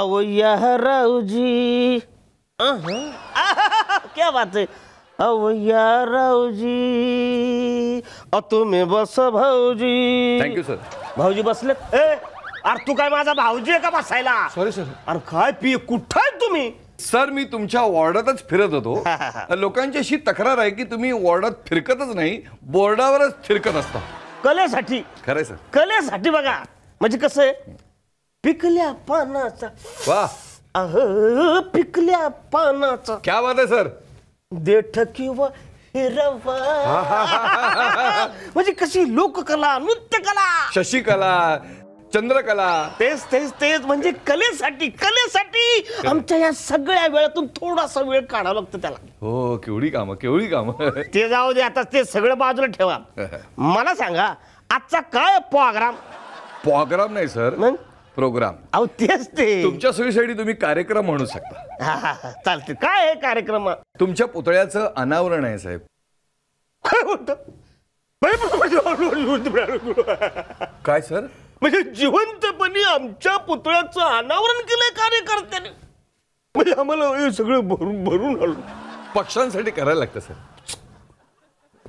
आओ यह रऊजी क्या बात है आओ यह रऊजी अ तुम्ही बस भाऊजी थँक्यू सर भाऊजी बसलेत ए अरे तू काय माझा भाऊजी आहे का बसायला सॉरी सर अरे काय पी कुठं तुम्ही सर मी तुमच्या वॉर्डातच फिरत होतो लोकांची अशी तक्रार आहे की तुम्ही वॉर्डात फिरकतच नाही बोर्डावरच फिरकत असता कलेसाठी खरंय सर कलेसाठी बघा म्हणजे कसं आहे पिकल्या पानाचा वा अह पिकल्या पानाचा क्या बात आहे सर देठ किंवा हिरवा म्हणजे कशी लोककला नृत्यकला शशिकला चंद्रकला तेच तेच तेच म्हणजे कलेसाठी कलेसाठी आमच्या या सगळ्या वेळातून थोडासा वेळ काढावा लागतो त्याला हो केवढी काम केवढी काम ते जाऊ दे आता ते सगळं बाजूला ठेवा मला सांगा आजचा काय प्रोग्राम प्रोग्राम नाही सर प्रोग्राम अहो तेच ते तुमच्या सोयीसाठी तुम्ही कार्यक्रम म्हणू शकता हा, चालते काय आहे कार्यक्रम तुमच्या पुतळ्याचं अनावरण आहे साहेब काय होतं काय सर म्हणजे जिवंतपणी आमच्या पुतळ्याचं अनावरण केलंय कार्यकर्त्यांनी म्हणजे आम्हाला सगळं भरून भरून आलो पक्षांसाठी करायला लागतं सर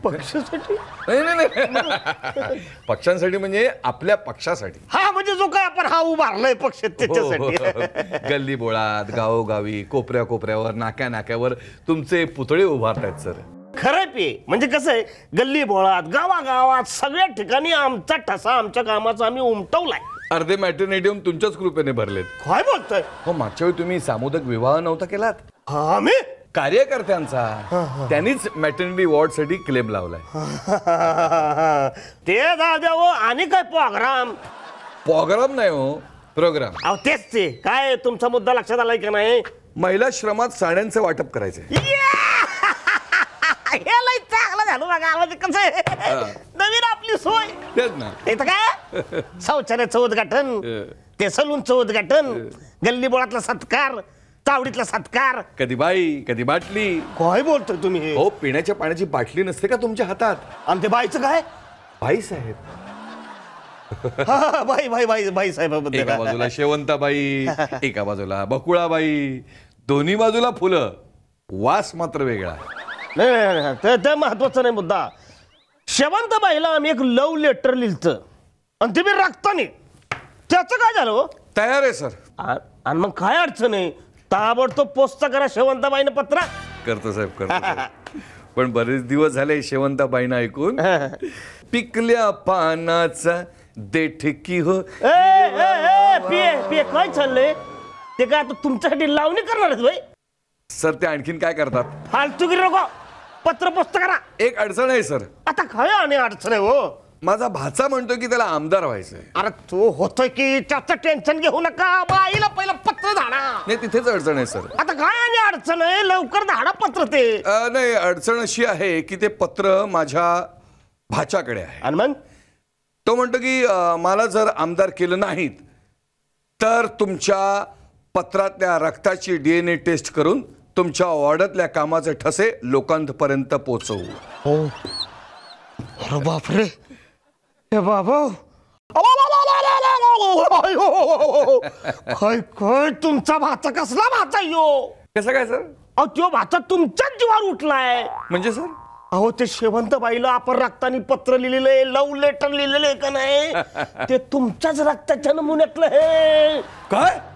पक्षासाठी नाही नाही पक्षांसाठी म्हणजे आपल्या पक्षासाठी हा म्हणजे जो काय आपण हा उभारलाय पक्ष हो, हो, हो. त्याच्यासाठी गल्ली बोळात गावोगावी कोपऱ्या कोपऱ्यावर नाक्या नाक्यावर तुमचे पुतळे उभारतायत सर खरं पे म्हणजे कसं आहे गल्ली बोळात गावागावात सगळ्या ठिकाणी आमचा ठसा आमच्या कामाचा आम्ही उमटवलाय अर्धे मॅटर्निटी तुमच्याच कृपेने भरलेत काय बोलतोय हो मागच्या वेळी तुम्ही सामुदायिक विवाह नव्हता केलात आम्ही कार्यकर्त्यांचा त्यांनीच मॅटर्निटी वॉर्ड साठी क्लेम लावलाय ते जाऊ द्या हो आणि काय प्रोग्राम प्रोग्राम नाही हो प्रोग्राम अहो तेच ते काय तुमचा मुद्दा लक्षात आलाय का नाही महिला श्रमात साड्यांचं वाटप करायचं याला चांगलं झालं म्हणजे कसं नवीन आपली सोय ना ते सलून उद्घाटन ते उद्घाटन गल्ली बोळातला सत्कार तावडीतला सत्कार कधी बाई कधी बाटली काय बोलतोय तुम्ही हो पिण्याच्या पाण्याची बाटली नसते का तुमच्या हातात आणि ते बाईच काय बाई साहेब बाई बाई बाई बाई साहेब एका बाजूला शेवंताबाई एका बाजूला बकुळाबाई दोन्ही बाजूला फुलं वास मात्र वेगळा ते- महत्वाचं नाही मुद्दा शेवंत बाईला आम्ही एक लव्ह लेटर लिहिलं आणि ते मी राखतानी त्याच काय झालं हो? तयार आहे सर आणि मग काय अडचण आहे ताबडतोब पोस्ट करा शेवंताबाईन पत्र करतो साहेब करतो पण बरेच दिवस झाले शेवंताबाईन ऐकून पिकल्या पानाचा देठकी हो काय चाललंय ते काय आता तुमच्यासाठी लावणी करणार सर ते आणखीन काय करतात गिरी नको पत्र पोस्ट करा एक अडचण आहे सर आता काय आणि अडचण आहे हो माझा भाचा म्हणतो की त्याला आमदार व्हायचंय अरे तू होतोय की त्याच टेन्शन घेऊ नका बाईला पहिलं पत्र धाडा नाही तिथेच अडचण आहे सर आता काय आणि अडचण आहे लवकर धाडा पत्र ते नाही अडचण अशी आहे की ते पत्र माझ्या भाच्याकडे आहे आणि मग तो म्हणतो की मला जर आमदार केलं नाहीत तर तुमच्या पत्रातल्या रक्ताची डीएनए टेस्ट करून तुमच्या वॉर्डातल्या कामाचे ठसे लोकांपर्यंत पोचवू हो. अरे बापरे ए बाबा खय खय तुमचा भाचा कसला भाचा यो कसं काय सर अहो तो भाचा तुमच्याच जीवावर उठलाय म्हणजे सर अहो ते शेवंत बाईला आपण रक्तानी पत्र लिहिलेलं आहे लव्ह लेटर लिहिलेलं का नाही ते तुमच्याच रक्ताच्या नमुन्यातलं हे काय